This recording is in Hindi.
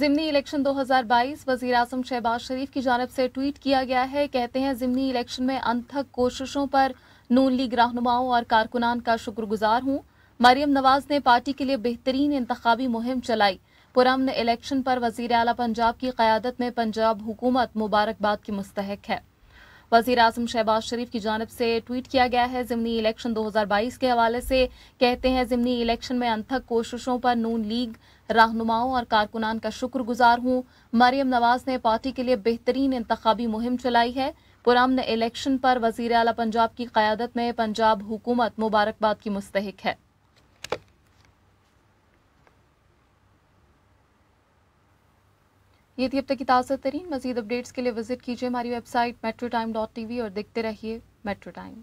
जिमनी इलेक्शन 2022 वजीर अजम शहबाज शरीफ की जानब से ट्वीट किया गया है कहते हैं जिमनी इलेक्शन में अनथक कोशिशों पर नून लीग रहनुमाओं और कारकुनान का शुक्रगुजार हूँ मरियम नवाज ने पार्टी के लिए बेहतरीन इंतबी मुहिम चलाई पुरमन इलेक्शन पर वजीर अला पंजाब की क्यादत में पंजाब हुकूमत मुबारकबाद की मुस्तक है वजीर अजम शहबाज शरीफ की जानब से ट्वीट किया गया है ज़मनी इलेक्शन 2022 के हवाले से कहते हैं ज़मनी इलेक्शन में अनथक कोशिशों पर नून लीग रहनुमाओं और कारकुनान का शुक्रगुजार हूँ मरियम नवाज ने पार्टी के लिए बेहतरीन इंतबी मुहिम चलाई है पुरान इलेक्शन पर वजीर अला पंजाब की क्यादत में पंजाब हुकूमत मुबारकबाद की मुस्तक है ये थी अब तक की ताज़ा तरीन मजीद अपडेट्स के लिए विजिट कीजिए हमारी website metro time dot TV और देखते रहिए मेट्रो टाइम